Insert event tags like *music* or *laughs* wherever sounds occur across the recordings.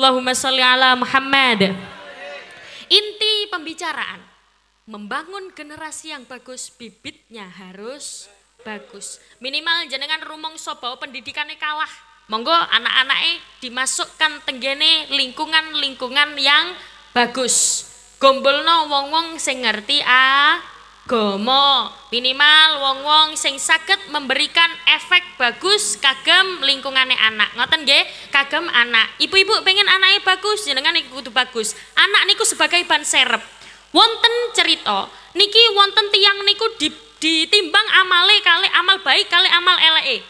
Allahumma salli ala Muhammad. Inti pembicaraan, membangun generasi yang bagus, bibitnya harus bagus. Minimal jenengan rumong sobo pendidikannya kalah. Monggo anak-anaknya dimasukkan tenggene lingkungan-lingkungan yang bagus. Gombolno wong-wong sing ngerti ah Gomo minimal wong-wong sing sakit memberikan efek bagus kagem lingkungannya anak ngoten nggih kagem anak ibu-ibu pengen anaknya bagus jenengan ibu kudu bagus anak niku sebagai ban serep wonten cerita niki wonten tiang niku di, ditimbang amale kali amal baik kali amal lae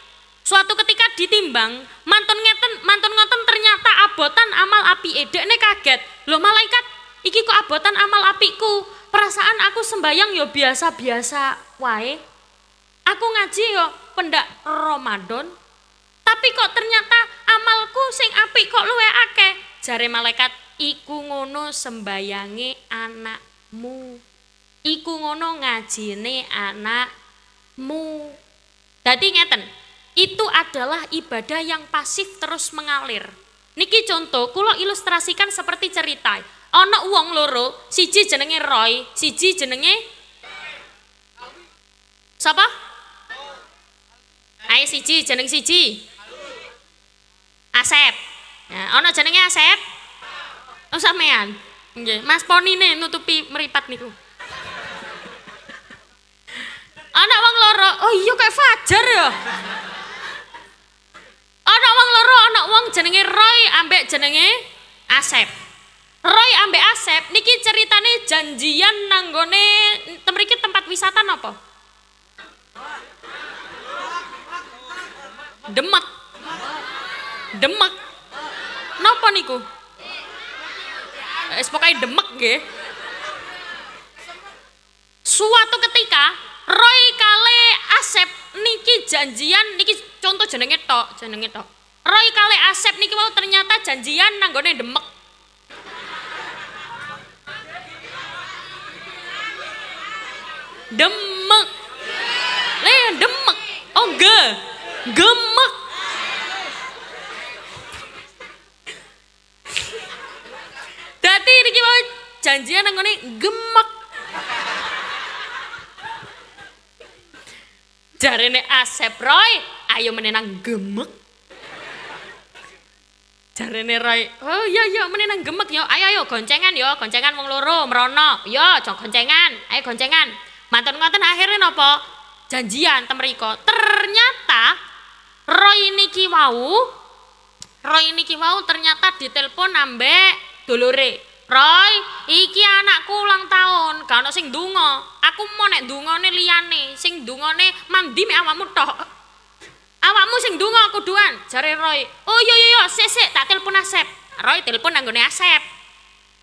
suatu ketika ditimbang mantun ngeten mantun ngoten ternyata abotan amal api ne kaget lo malaikat iki kok abotan amal apiku perasaan aku sembayang yo ya biasa-biasa wae. Aku ngaji yo ya pendak Ramadan. Tapi kok ternyata amalku sing apik kok luwe ake. Jare malaikat, iku ngono sembayangi anakmu. Iku ngono ngajine anakmu. Dadi ngeten, itu adalah ibadah yang pasif terus mengalir. Niki contoh, kulo ilustrasikan seperti cerita ana uang loro, siji jenenge Roy, siji jenenge Sapa? Ayo siji jeneng siji. Asep. Nah, ana jenenge Asep? Oh sampean. Nggih, Mas Ponine nutupi meripat niku. Ana uang loro. Oh iya kayak Fajar ya. Ana uang loro, ana uang jenenge Roy ambek jenenge Asep. Roy ambek Asep niki ceritane janjian nanggone temriki tempat wisata nopo? Demak, Demak, Nopo niku? Es eh, pokoknya Demak nggih. Suatu ketika Roy kale Asep niki janjian niki contoh jenenge tok, jenenge tok. Roy kale Asep niki mau ternyata janjian nanggone Demak. Demek. le ya, demek. Oh ge. Gemek. tapi ini mau janjian nang ini gemek. Jarene Asep Roy, ayo menenang gemek. Jarene Roy, oh iya iya menenang gemek yo, ayo ayo goncengan yo, goncengan wong loro merono. Yo, goncengan, ayo goncengan mantan ngoten akhirnya nopo janjian temriko. Ternyata Roy niki wau Roy niki wau ternyata ditelepon ambek Dolore. Roy, iki anakku ulang tahun, gak sing donga. Aku mau nek nih liane sing nih mandi me awakmu toh Awakmu sing aku kuduan, cari Roy. Oh iya iya iya, sik sik tak telepon Asep. Roy telepon nanggone Asep.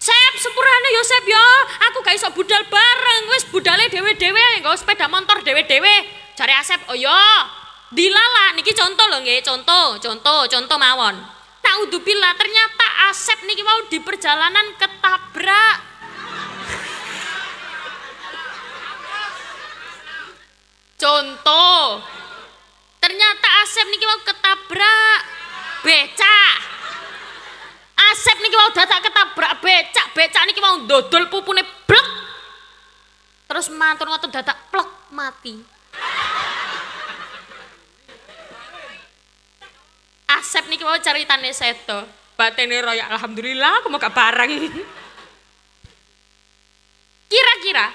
Sep, sepurane yo Sep yo. Aku gak iso budal bareng. Wis budale dhewe-dhewe, ya, nggo sepeda motor dhewe-dhewe. Jare Asep, "Oh yo, dilala niki contoh lho nggih, contoh, contoh, contoh mawon." lah ternyata Asep niki mau di perjalanan ketabrak. Contoh. Ternyata Asep niki mau ketabrak becak. Asep niki mau datang ketabrak becak, becak niki mau dodol pupune blok. Terus mantun ngoten dadak plek mati. Asep niki mau ceritane seto. Batene royak alhamdulillah aku mau gak Kira-kira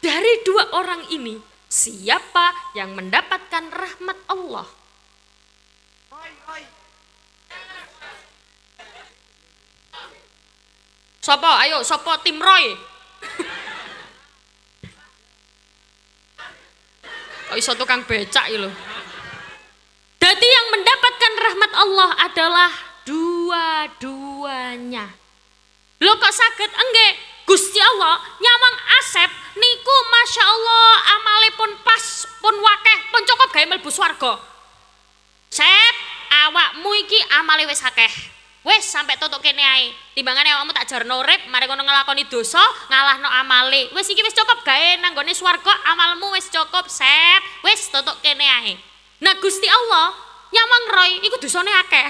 dari dua orang ini siapa yang mendapatkan rahmat Allah? Hai, hai. Sopo? Ayo, sopo tim Roy? oh, iso tukang becak loh. Jadi yang mendapatkan rahmat Allah adalah dua-duanya. Lo kok sakit enggak? Gusti Allah Nyamang Asep niku masya Allah amale pun pas pun wakeh pun cukup gaya mlebu swarga. Sep awakmu iki amale wis akeh. Wes sampai tutup kene ae. Timbangane awakmu tak jarno urip, mari kono nglakoni dosa, ngalahno amale. Wes iki wis cukup gawe nang gone swarga amalmu wis cukup, sep. Wes tutup kene ae. Nah Gusti Allah nyamang roy iku dosane akeh.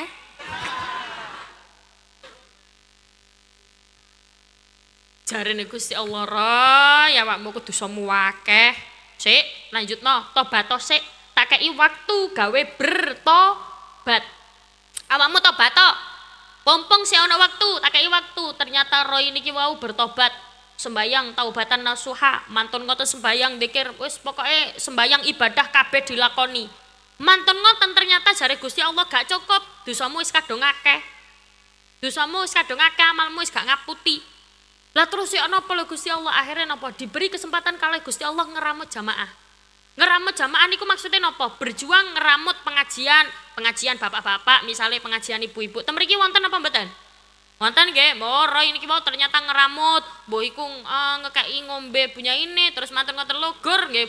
Jarene Gusti Allah, "Roy, ya awakmu kudu dosamu akeh." Sik, lanjutno, tobat sik. Tak kei waktu gawe bertobat. Awakmu tobat Pompong sih ono waktu, tak kayak waktu. Ternyata Roy niki wau bertobat, sembayang taubatan nasuha, mantun ngoten sembayang dikir, wis pokoknya sembayang ibadah kabe dilakoni. Mantun ngoten ternyata jari Gusti Allah gak cukup, dosamu wis kadung akeh. Dosamu wis kadung akeh, amalmu wis gak ngaputi. Lah terus si ono Gusti Allah akhirnya napa diberi kesempatan kali Gusti Allah ngeramut jamaah. Ngeramut jamaah niku maksudnya nopo? Berjuang ngeramut pengajian, pengajian bapak-bapak, misalnya pengajian ibu-ibu. Temriki wonten apa mboten? Wonten nggih, moro ini mau ternyata ngeramut, boy kung uh, eh, ngekeki ngombe punya ini, terus mantan ngoten logor gak?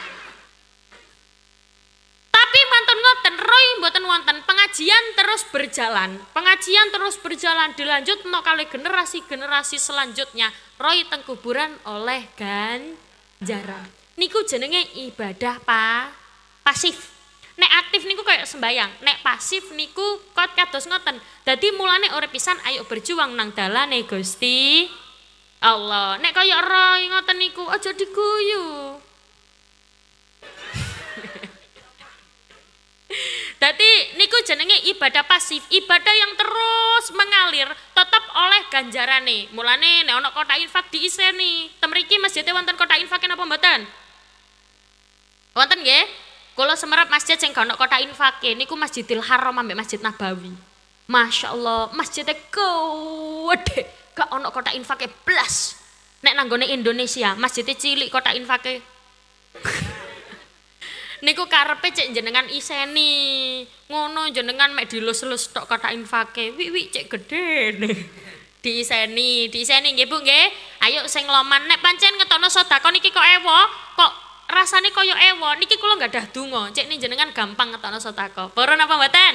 *laughs* Tapi mantan ngoten roy mboten wonten pengajian terus berjalan. Pengajian terus berjalan dilanjut no kali generasi-generasi selanjutnya. Roy tengkuburan oleh gan jarang. Niku jenenge ibadah pa pasif. Nek aktif niku kayak sembayang, nek pasif niku kot kados ngoten. Dadi mulane ora pisan ayo berjuang nang dalane Gusti Allah. Nek kaya roy ngoten niku aja diguyu. *laughs* Jadi niku jenenge ibadah pasif, ibadah yang terus mengalir tetap oleh ganjaran nih. Mulane nek ana kota infak diiseni. Temriki masjid wonten kota infak napa mboten? Wonten nggih? Kalau semerap masjid sing gak kota infak niku Masjidil Haram ambek Masjid Nabawi. Masya Allah, masjidnya gede. Gak ono kota infaknya plus. Nek nanggone Indonesia, masjidnya cilik kota infaknya niku karepe cek jenengan iseni ngono jenengan mek dilus-lus tok kata infake wi wi cek gede nih diiseni diiseni nggih Bu nggih ayo sing loman nek pancen ngetono sedekah niki kok ewo kok rasane koyo ewo niki kula nggak dah donga cek nih jenengan gampang ngetono sedekah purun apa mboten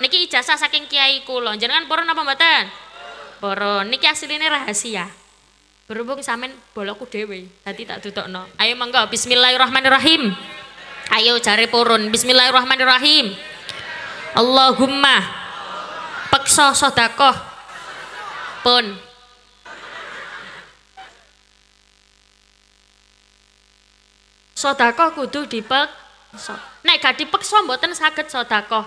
niki ijazah saking kiai kula jenengan purun apa mboten purun niki asline rahasia berhubung samin boloku dewe tadi tak tutokno ayo monggo bismillahirrahmanirrahim ayo cari purun bismillahirrahmanirrahim Allahumma peksa sodakoh pun sodakoh kudu dipeksa nek gak dipeksa mboten sakit sodakoh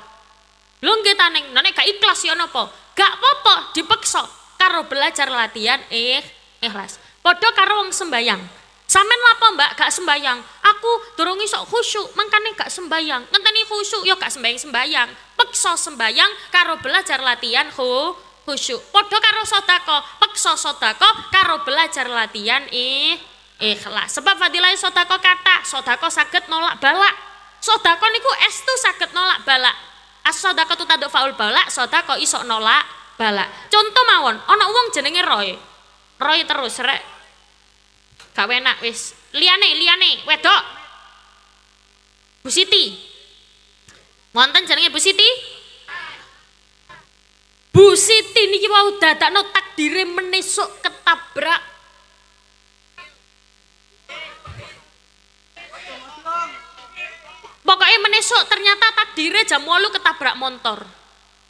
lu kita neng nek gak ikhlas ya nopo gak popo dipeksa karo belajar latihan eh ikhlas podo karo wong sembayang samen lapo Mbak gak sembayang? Aku dorongi sok khusyuk, makanya gak sembayang. Ngenteni khusyuk yuk ya gak sembayang-sembayang. Peksa sembayang karo belajar latihan khu khusyuk. Podo karo sotako, peksa sotako, karo belajar latihan ih lah. Sebab fadilah sotako kata, sotako sakit nolak balak. Sotako niku es tu sakit nolak balak. as sotako tu taduk faul balak, sotako iso nolak balak. Contoh mawon, ono uang jenenge Roy. Roy terus rek gawe enak wis liane liane wedok Bu Siti wonten jenenge Bu Siti Bu Siti niki wau dadakno takdire menisuk ketabrak pokoknya menisuk ternyata takdirnya jam walu ketabrak motor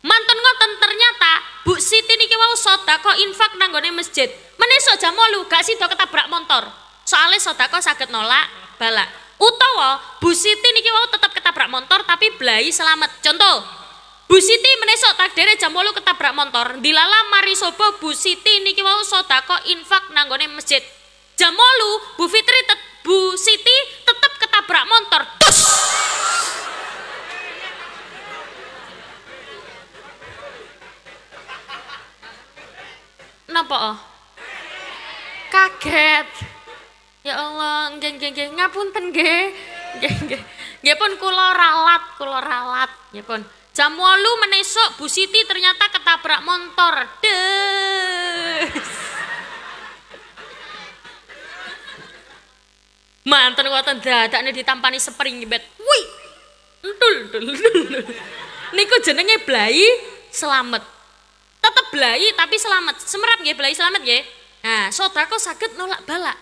mantan ngoten ternyata Bu Siti niki wau kok infak nanggone masjid menisuk jam walu gak sido ketabrak motor soalnya sodako sakit nolak balak utawa Bu Siti niki wau tetap ketabrak motor tapi belai selamat contoh Bu Siti menesok takdirnya jam walu ketabrak motor dilala mari Bu Siti niki wau sodako infak nanggone masjid jam walu Bu Fitri nggih. Nggih nggih. Nggih pun kula ralat, kula ralat. Nggih pun. Jam 8 menesuk Bu Siti ternyata ketabrak motor. Des. Manten wonten dadakne ditampani sepringbet. Wih. Entul, entul, entul. Niku jenenge blai selamat. Tetep blai tapi selamat. Semerap nggih blai selamat nggih. Nah, sodako sakit nolak balak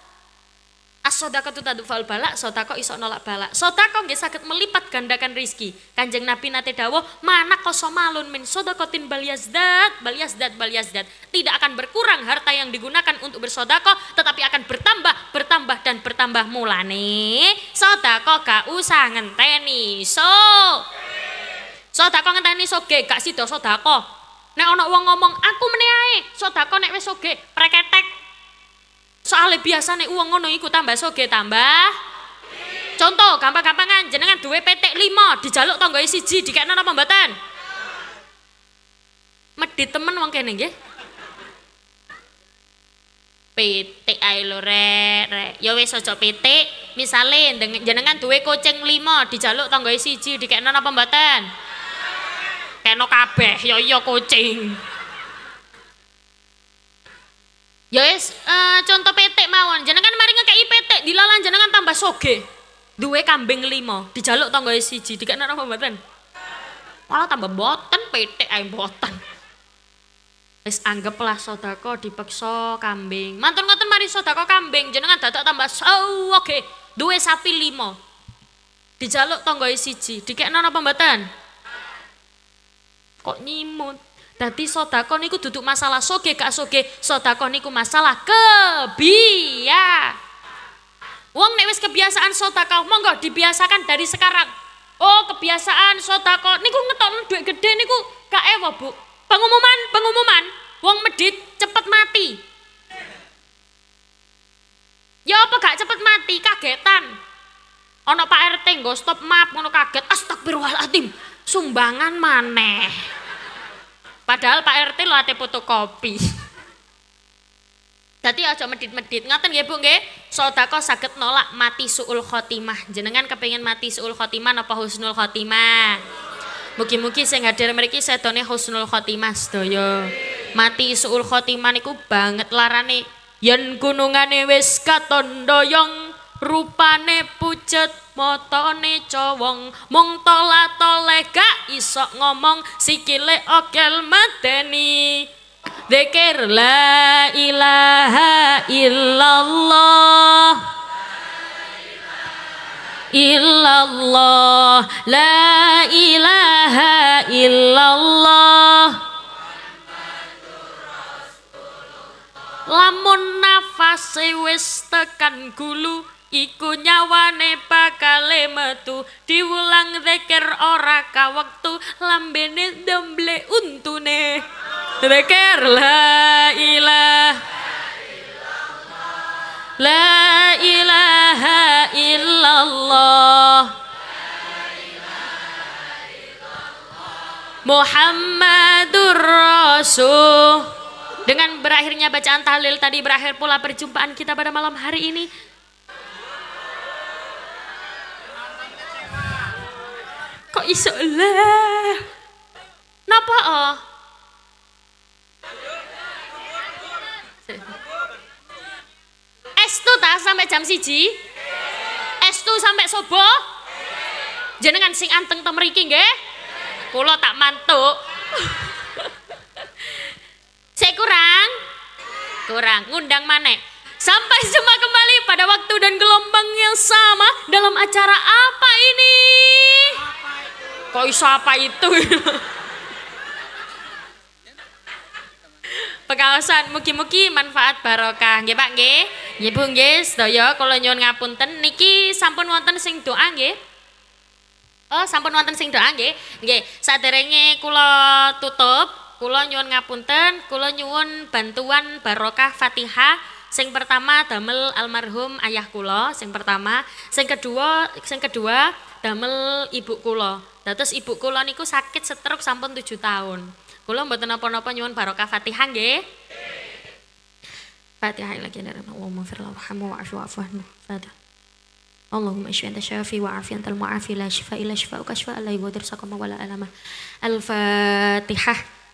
as ah, kau tu tadufal balak, sodako iso nolak balak. Sodako nggih sakit melipat gandakan rizki. Kanjeng Nabi nate dawo, mana koso malun min sodakotin baliazdat, baliazdat, baliazdat. Tidak akan berkurang harta yang digunakan untuk bersodako, tetapi akan bertambah, bertambah dan bertambah mulane. Sodako gak usah ngenteni, so. Sodako ngenteni soge, gak sido sodako. Nek ono wong ngomong, aku meneai, sodako nek wis soge, preketek, soalnya biasa nih uang ngono ikutan tambah soge tambah. Contoh gampang-gampangan jenengan duwe pt 5 dijaluk tonggoy siji kena napa mboten? Medit temen wong kene nggih. PT ae lho rek, re. Ya wis aja PT Misale jenengan duwe kucing 5 dijaluk tanggae siji dikekno napa mboten? Keno kabeh ya iya kucing. Ya wis uh, contoh petik mawon. Jenengan mari ngekeki petik dilalan jenengan tambah soge. Duwe kambing lima, dijaluk tonggo siji, dikene apa mboten? Malah tambah boten petik ae boten. Wis anggaplah sodako dipeksa kambing. Mantun ngoten mari sodako kambing jenengan dadak tambah soge. Duwe sapi lima. Dijaluk tonggo siji, dikene apa mboten? Kok nyimut? Dadi sodako niku duduk masalah soge kak soge, sodako niku masalah kebia. Wong nek wis kebiasaan sodako, monggo dibiasakan dari sekarang. Oh kebiasaan sodako, niku ngetok duit gede niku gak ewo bu. Pengumuman, pengumuman, wong medit cepet mati. Ya apa gak cepet mati, kagetan. Ono Pak RT nggo stop map ngono kaget, astagfirullahaladzim, sumbangan mana? Padahal Pak RT lho lo ada kopi. Jadi aja medit-medit. Ngaten nggih, Bu nggih. Sedekah saged nolak mati suul khotimah. Jenengan kepengen mati suul khotimah apa husnul khotimah? Mugi-mugi sing hadir mriki sedone husnul khotimah sedaya. Mati suul khotimah niku banget larane yen gunungane wis katondo yong rupane pucet motone cowong mung tola tole gak isok ngomong sikile okel mateni dekir la ilaha illallah illallah la ilaha illallah lamun nafase wis tekan gulu iku nyawane bakale metu diulang zikir ora ka wektu lambene demble untune zikir la ilah la ilaha illallah Muhammadur Rasul dengan berakhirnya bacaan tahlil tadi berakhir pula perjumpaan kita pada malam hari ini Kok iso lah? Napa oh? Estu tak sampai jam siji? Estu sampai sobo? Jenengan sing anteng temeriki nggih? kulo tak mantuk. Saya *laughs* kurang? Kurang. Ngundang mana Sampai jumpa kembali pada waktu dan gelombang yang sama dalam acara apa ini? kok iso apa itu pekaosan mugi-mugi manfaat barokah nggih Pak nggih nggih Bu nggih sedaya kula nyuwun ngapunten niki sampun wonten sing doa nggih Oh sampun wonten sing doa nggih nggih saderenge kula tutup kula nyuwun ngapunten kula nyuwun bantuan barokah Fatihah sing pertama damel almarhum ayah kula sing pertama sing kedua sing kedua damel ibu kula Nah, terus ibu kula niku sakit setruk sampun tujuh tahun. Kula mboten napa-napa nyuwun barokah Fatihah nggih. Fatihah ila kinar Allahumma fir la rahmu wa afi wa afu anhu. Fatihah. Allahumma ishfi anta syafi wa afi anta al-mu'afi la shifa illa shifauka shifa la yughadir saqama wala alama. Al-Fatihah.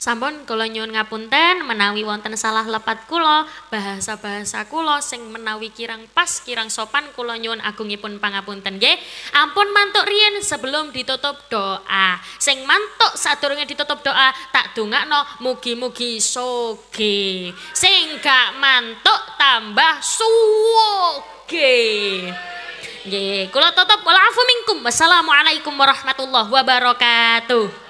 Sampun kula nyuwun ngapunten menawi wonten salah lepat kula, bahasa-bahasa kula sing menawi kirang pas kirang sopan kula nyuwun agungipun pangapunten nggih. Ampun mantuk riyen sebelum ditutup doa. Sing mantuk sadurunge ditutup doa tak dongakno mugi-mugi soge. Sing gak mantuk tambah suwoge. Nggih, kula tutup Wassalamualaikum warahmatullahi wabarakatuh.